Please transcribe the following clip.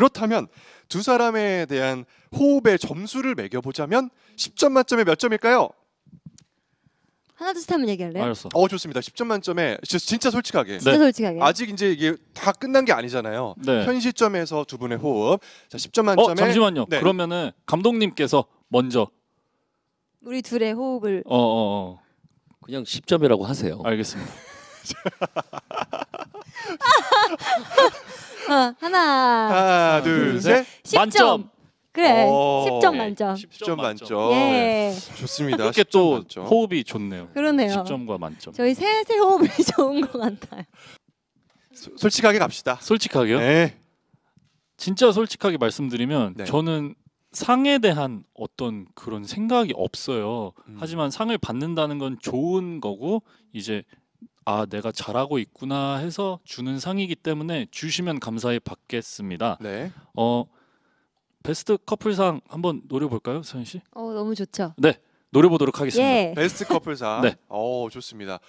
그렇다면 두 사람에 대한 호흡의 점수를 매겨보자면 10점 만점에 몇 점일까요? 하나 둘셋 하면 얘기할래요? 알았어. 어 좋습니다. 10점 만점에 진짜 솔직하게. 진짜 네. 솔직하게. 아직 이제 이게 다 끝난 게 아니잖아요. 네. 현 시점에서 두 분의 호흡. 자, 10점 어, 만점에 어 잠시만요. 네. 그러면은 감독님께서 먼저 우리 둘의 호흡을 어어 어, 어, 그냥 10점이라고 하세요. 알겠습니다. 어, 하나, 하나 둘, 셋. 10점. 만점. 그래, 10점 어, 예. 만점. 10점 만점. 예, 예. 좋습니다. 이렇게 10점 또 만점. 호흡이 좋네요. 그러네요. 10점과 만점. 저희 셋의 호흡이 좋은 것 같아요. 소- 솔직하게 갑시다. 솔직하게요? 네. 진짜 솔직하게 말씀드리면 네. 저는 상에 대한 어떤 그런 생각이 없어요. 음. 하지만 상을 받는다는 건 좋은 거고 이제 아, 내가 잘하고 있구나 해서 주는 상이기 때문에 주시면 감사히 받겠습니다. 네. 어, 베스트 커플상 한번 노려볼까요, 서현 씨? 어, 너무 좋죠. 네, 노려보도록 하겠습니다. 예. 베스트 커플상. 네. 어, 좋습니다.